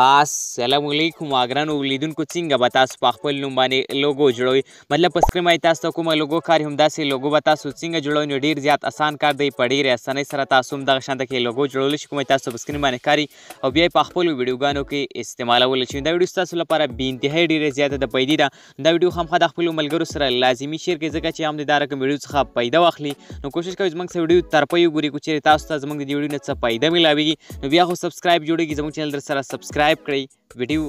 السلام علیکم اگرانو ولیدونکو څنګه به تاسو په خپل نوم باندې لوګو جوړوي مطلب په سکرین باندې تاسو کومه لوګو کار هم داسې لوګو به تاسو څنګه جوړوي نو ډیر زیات اسان کار دی په ډیر اسانۍ سره تاسو هم دغه شان کې لوګو جوړول شي کومه تاسو په سکرین باندې کاری او بیا په خپل ویډیوګانو کې استعمالول شي دا ویډیو تاسو لپاره بې انتهای ډیره زیاته د پیدا ده دا ویډیو هم خا د خپل ملګرو سره لازمی شیر کې ځکه چې هم د دار کوم ویډیو څخه پیدا واخلي نو کوشش کوئ زموږ سره ویډیو تر پي وګوري کو چې تاسو ته زموږ د ویډیو نه څه پیدا ملاويږي نو بیا خو سبسکرایب جوړیږي زموږ چینل در سره سبسکرایب سبسکرایب کړئ ویډیو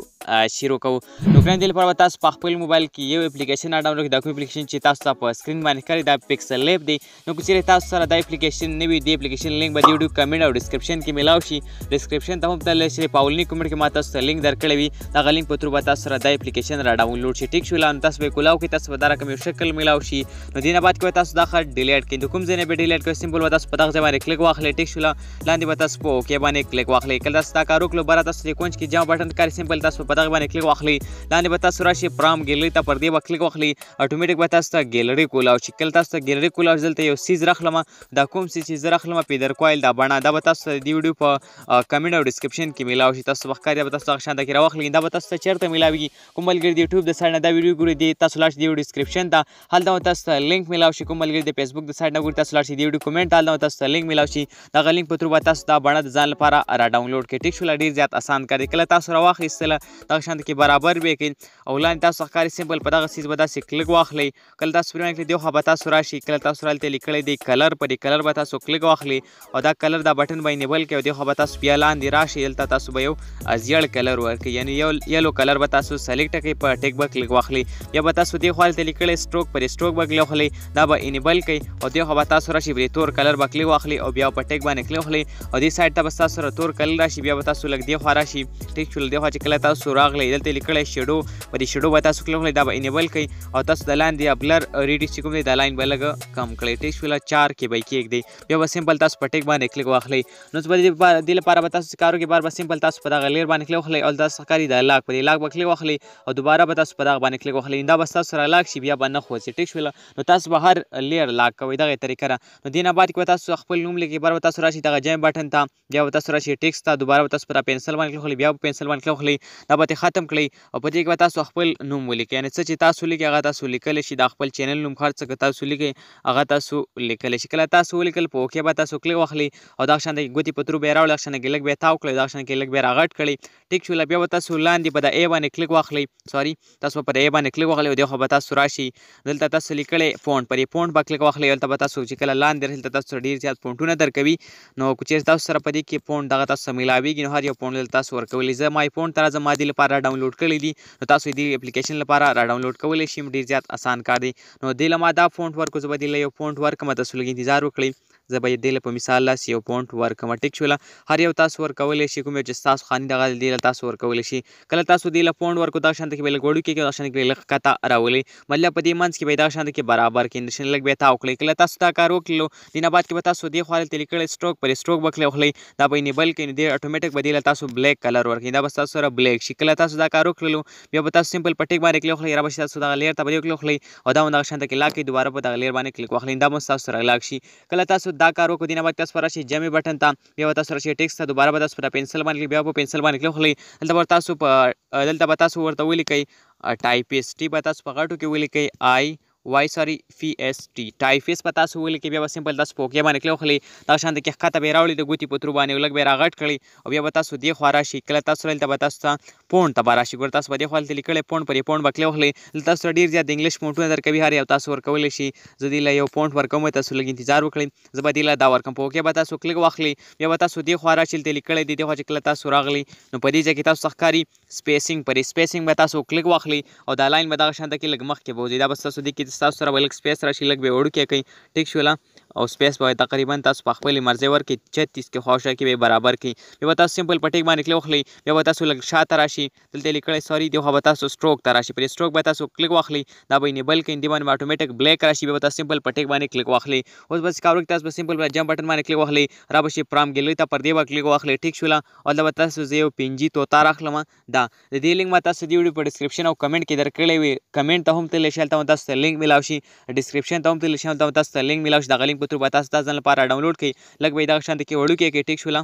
شیر وکړو نو ګران دل پر تاسو په خپل موبایل کې یو اپلیکیشن راډاونلوډ کړئ دا اپلیکیشن چې تاسو په سکرین باندې کړئ دا پکسل لیب دی نو چې تاسو سره دا اپلیکیشن نوی دی اپلیکیشن لینک به یوټیوب کمنټ او ډسکرپشن کې ملاو شي ډسکرپشن ته هم د لشر پاولنی کمنټ کې ما تاسو ته لینک درکړی وي دا غلین په تر تاسو سره دا اپلیکیشن را ډاونلوډ شي ټیک شو لاندې تاسو به کولاو کې تاسو به دا کوم شکل ملاو شي نو دینه بعد کوي تاسو دا خر ډیلیټ کړئ کوم ځای نه به ډیلیټ کړئ سمبل ودا په دغه ځای باندې کلیک واخلې ټیک شو لاندې به تاسو په اوکې باندې کلیک واخلې کله تاسو دا کار وکړو بره تاسو ریکونج کې جام بٹن کار سیمپل تاسو په دغه باندې کلیک واخلي لاندې به تاسو راشي پرام ګیلری ته پر دې به کلیک واخلي اټومیټیک به تاسو ته ګیلری کولا او شکل تاسو ته ګیلری کولا دلته یو سیز راخلم دا کوم سیز چې راخلم په در کوایل دا بڼه دا به تاسو ته دی ویډیو په کمنټ او ډسکرپشن کې ملاوي شي تاسو وخت کاری به تاسو ښه اندکه راوخلي دا به تاسو چیرته ملاوي کوم بلګر دی یوټیوب د سړنه دا ویډیو ګوري دی تاسو لاش دی ډسکرپشن ته هلته تاسو ته لینک ملاوي شي کوم ملګری د فیسبوک د سایت نه ګورئ تاسو لاشي دی ویډیو کومنټ آل نو تاسو ته لینک ملاوي شي دا غلینک په تر با تاسو دا باندې ځان لپاره را ډاونلوډ کړئ ټیک شو لا ډیر زیات اسان کار کله تاسو را واخیستله دغه شان کې برابر به کې او لاندې تاسو ښکاری سیمپل په دغه سیس به داسې کلیک واخلي کله تاسو پرې کې دی خو به تاسو راشي کله تاسو رالته لیکلې دی کلر پر کلر به تاسو کلیک واخلي او دا کلر دا بٹن باندې بل کې دی خو به تاسو بیا لاندې راشي دلته تاسو به یو ازیړ کلر ورکړي یعنی یو یلو کلر به تاسو سلیکټ کړئ په ټیک به کلیک واخلي یا به تاسو دی خو رالته لیکلې سټروک پر سټروک به کلیک واخلي دا به انیبل کړئ او دی خو به تاسو راشي بری تور کلر به کلیک واخلي او بیا په ټیک باندې کلیک واخلي او دې سایت ته به تاسو تور کلر راشي بیا به تاسو لګ دی خو راشي ټیک شول دی خو چې کله تاسو راغلی دلته لیکلی شیډو په دې شیډو به تاسو کله دا به انیبل کړئ او تاسو د لاندې بلر ریډي چې کوم دی دا لاین به لږ کم کړئ ټیک شول چار کې به کېږدئ بیا به سمپل تاسو په ټیک باندې کلیک واخلئ نو په دې لپاره به تاسو کارو کې بار به سمپل تاسو په دغه لیر باندې کلیک واخلئ او تاسو ښکاري د لاک په دې لاک به کلیک واخلئ او دوباره به تاسو په دغه باندې کلیک واخلئ دا به تاسو سره لاک شي بیا به نه خوځي ټیک شول نو تاسو به هر لیر لاک کوئ دغه طریقه را نو دینه بعد کې تاسو خپل نوم لګي بار تاسو راشي دغه جیم بٹن ته بیا تاسو راشي ټیکس ته دوباره تاسو پر پنسل باندې کلیک بیا کتاب پنسل باندې کلو خلی دا به ختم کړئ او په دې کې تاسو خپل نوم ولیکئ یعنی څه چې تاسو لیکئ هغه تاسو لیکل شي دا خپل چینل نوم خرڅ څه تاسو لیکئ هغه تاسو لیکل شي کله تاسو لیکل په اوکې به تاسو کلک واخلي او دا شان د ګوتی پترو به راوړل شنه ګلک به تاو کړئ دا شان کې لګ به راغټ کړئ ټیک شو بیا به تاسو لاندې په دا ای باندې کلک واخلي سوري تاسو په دا ای باندې کلک واخلي او دغه به تاسو راشي دلته تاسو لیکلې فونټ پرې فونټ به کلک واخلي دلته به تاسو چې کله لاندې دلته تاسو ډیر زیات فونټونه درکوي نو کوچې تاسو سره په دې کې فونټ دغه تاسو ملاويږي نو هر یو فونټ دلته تاسو ورک کولی زه مای فون ته راځم ما دې لپاره را ډاونلوډ کړی دي نو تاسو دې اپلیکیشن لپاره را ډاونلوډ کولی شئ ډېر زیات اسان کار دی نو دې له ما دا فونټ ورکړو زه به دې له یو فونټ ورکړم تاسو لږ انتظار وکړئ زه به دې له په مثال لاس یو پوینټ ورکوم ټیک شوله هر یو تاسو ورکولی شي کوم یو چې ستاسو خاني دغه دې له تاسو ورکولی شي کله تاسو دې له پوینټ ورکو دا شانته کې به لږ وړوکي کې دا شانته کې به لږ قطع راولي مطلب په دې منځ کې به دا شانته کې برابر کنډیشن لږ به تاو کړئ کله تاسو دا کار وکړلو دینه بعد کې به تاسو دې خواله تل کړی سټروک پر سټروک وکړئ خپل دا به نیبل کې دې اټومیټک بدله تاسو بلیک کلر ورکړي دا بس تاسو سره بلیک شي کله تاسو دا کار وکړلو بیا به تاسو سمپل پټیک باندې کلیک وکړئ را به تاسو دا لیر ته به کلیک وکړئ او دا موږ شانته کې لاکې دوباره په دا لیر باندې کلیک وکړئ دا مو تاسو سره لاک شي کله تاسو دا کار وکړو دینه باندې تاسو پر راشي جمع بٹن ته بیا تاسو راشي ټیکس ته دوباره به تاسو پر پنسل باندې بیا په پنسل باندې کلیک وکړئ دلته ور تاسو په دلته به تاسو ورته ولیکئ ټایپسټي به تاسو په غټو کې ولیکئ آی वाय ಸಾರಿ ಫಿ S T ಟೈಫಿಸ್ ಪತಾಸು ಹೋಗ್ಲಿಕ್ಕೆ ಬೇ ಸಿಂಪಲ್ ತಾಸು ಪೋಕೆ ಬಾನೆ ಕ್ಲೋ ಖಲಿ ತಾವು ಶಾಂತ ಕೆ ಖಾತ ಬೇರ ಅವಳಿದ ಗೂತಿ ಪುತ್ರು ಬಾನೆ ಉಲಗ ಬೇರ ಆಗಟ್ ಕಳಿ ಅವ್ಯ ಬತಾಸು ದೇ ಹೊರಾಶಿ ಕಲ ತಾಸು ರೈಲ್ ಬತಾಸು ತಾ ಪೋಣ್ ತಬಾರಾಶಿ ಗುರು ತಾಸು ಬದೇ ಹೊಲ್ ತಿಳಿ ಕಳೆ ಪೋಣ್ ಪರಿ ಪೋಣ್ ಬಕ್ಲೆ ಹೊಲಿ ತಾಸು ರಡೀರ್ ಜಾದ ಇಂಗ್ಲೀಷ್ ಮೋಟು ಅದರ ಕವಿ ಹಾರಿ ಅವ ತಾಸು ವರ್ಕವಲಿ ಶಿ ಜದಿಲ್ಲ ಯೋ ಪೋಣ್ ವರ್ಕಮ ತಾಸು ಲಗಿ ಇಂತಿಜಾರ್ ವಕಳಿ ಜಬದಿಲ್ಲ ದಾ ವರ್ಕಂ ಪೋಕೆ ಬತಾಸು ಕ್ಲಿಗ ವಾಖಲಿ ವ್ಯ ಬತಾಸು ದೇ ಹೊರಾಶಿ ತಿಳಿ ಕಳೆ ದಿ ದೇ ಹೊಚ ಕಲ ತಾಸು ರಾಗಲಿ ನು ಪದಿ ಜಕಿ ತಾಸು ಸಖಕಾರಿ ಸ್ಪೇಸಿಂಗ್ ಪರಿ ಸ್ಪೇಸಿಂಗ್ ಬತಾಸು ಕ್ಲಿಗ ವಾಖಲಿ ಅವ ದಾ ಲೈನ್ ಬದಾ ಶಾಂತ ಕಿ ಲಗ ಮಖ ಕೆ ಬೋಜಿ ದಾ ಬಸ್ ತಾಸು ದಿ ಕಿ تاسو سره به لږ سپیس راشي لږ به وړوکی کوي ټیک شوله او سپیس به تقریبا تاسو په خپل مرزي ورکړئ 36 کې خواشه کې به برابر کړئ بیا به تاسو سمپل پټیک باندې کلیک وخلی بیا به تاسو لږ شاته راشي دلته لیکل سوري دی خو به تاسو سټروک ته راشي پر سټروک به تاسو کلیک واخلی دا به انیبل کړئ دی باندې اتوماتیک بلیک راشي بیا به تاسو سمپل پټیک باندې کلیک واخلی اوس بس کار وکړئ تاسو سمپل جام بٹن باندې کلیک واخلی را به شي پرام ګلې ته پردې باندې کلیک واخلی ټیک شول او دا به تاسو زیو پنجي تو تار اخلم دا د دې لینک ما تاسو دی ویډیو په ډسکرپشن او کمنټ کې درکړې وي کمنټ ته هم ته لښل ته تاسو لینک ملاوي شي ډسکرپشن ته هم ته لښل ته تاسو لینک ملاوي شي دا لینک په تور به تاسو دا ځان لپاره ډاونلوډ کړئ لږ به یې دغه شان کې وړوکی کې ټیک شوله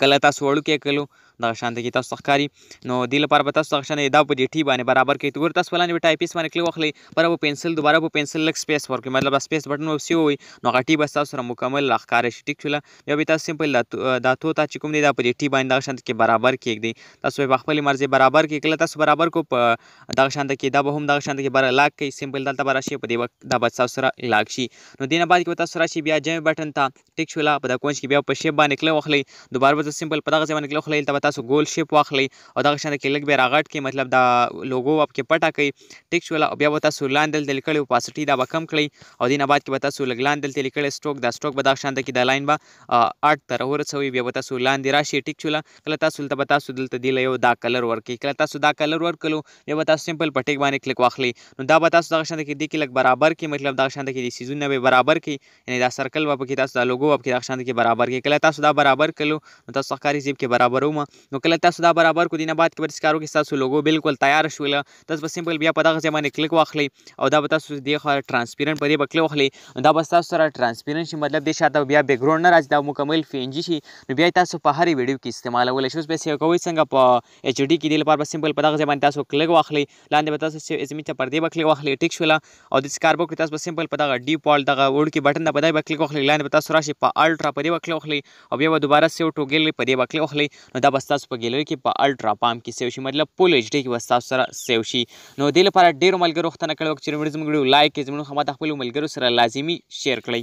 کله تاسو وړوکی کلو دغه شان کې تاسو ښکاری نو دې لپاره به تاسو دغه شان دا په ډیټي باندې برابر کړئ ګور تاسو ولانه ټایپیس باندې کلیک واخلئ پر او پنسل دوباره په پنسل لک سپیس ورکړئ مطلب سپیس بٹن او سی وي نو غټي بس تاسو سره مکمل ښکاری شي ټیک شول بیا به تاسو سمپل دا تو تا چې کوم دی دا په ډیټي باندې دغه شان کې برابر کېږدي تاسو په خپل مرزي برابر کې کله تاسو برابر کو په دغه شان کې دا به هم دغه شان کې بر لاک کې سمپل دلته بر شي په دې وخت دا بس تاسو سره لاک شي نو دینه بعد کې تاسو راشي بیا جیم بٹن ته ټیک شول په دا کونج کې بیا په شیب باندې کلیک واخلئ دوباره به سمپل په دغه ځای باندې کلیک واخلئ تاسو ګول شیپ واخلئ او دغه شان کې لګ به راغټ کې مطلب دا لوګو اپ کې پټا کوي ټیک شو او بیا به تاسو لاندل د لیکل اپاسټي دا به کم کړئ او دینه بعد کې به تاسو لګلان دلته لیکل سټوک دا سټوک به دغه شان کې د لاین به 8 تر ورسوي بیا به تاسو لاندې راشي ټیک شو کله تاسو دلته به تاسو دلته دی یو دا کلر ورکړي کله تاسو دا کلر ورکلو بیا به تاسو سمپل پټیک باندې کلیک واخلئ نو دا به تاسو دغه شان کې دی کې لګ برابر کې مطلب دغه شان کې د سیزون نه برابر کې یعنی دا سرکل به پکې تاسو دا لوګو به پکې دغه شان کې برابر کې کله تاسو دا برابر کلو نو تاسو ښکاری زیب کې برابر ومه نو کله تاسو دا برابر کو دینه بعد کې به ښکارو کې تاسو لوګو بالکل تیار شول تاسو به سیمپل بیا په دغه ځای باندې کلیک واخلي او دا به تاسو دې خو ترانسپیرنت په دې بکلی واخلي دا به تاسو سره ترانسپیرنت شي مطلب دې شاته بیا بیک ګراوند نه راځي دا مکمل پی ان جی شي نو بیا تاسو په هر ویډیو کې استعمالولی شئ اوس به سیو کوئ څنګه په ایچ ډي کې دې لپاره به سیمپل په دغه ځای باندې تاسو کلیک واخلي لاندې به تاسو زمي ته پردې بکلی واخلي ټیک شول او د سکاربو کې تاسو به سیمپل په دغه ډیفالت دغه وړکی بٹن نه پدای بکلی واخلي لاندې به تاسو راشي په الټرا په دې وکلی واخلي او بیا به دوباره سیو ټوګل په دې وکلی واخلي نو دا به وستاسو په ګیلري کې په الټرا پام کې سیو شي مطلب فول ایچ ډي کې وستاسو سره سیو شي نو دې لپاره ډیرو ملګرو وختنه کړو چې موږ ویډیو لایک زموږ هم د خپل ملګرو سره لازمی شیر کړئ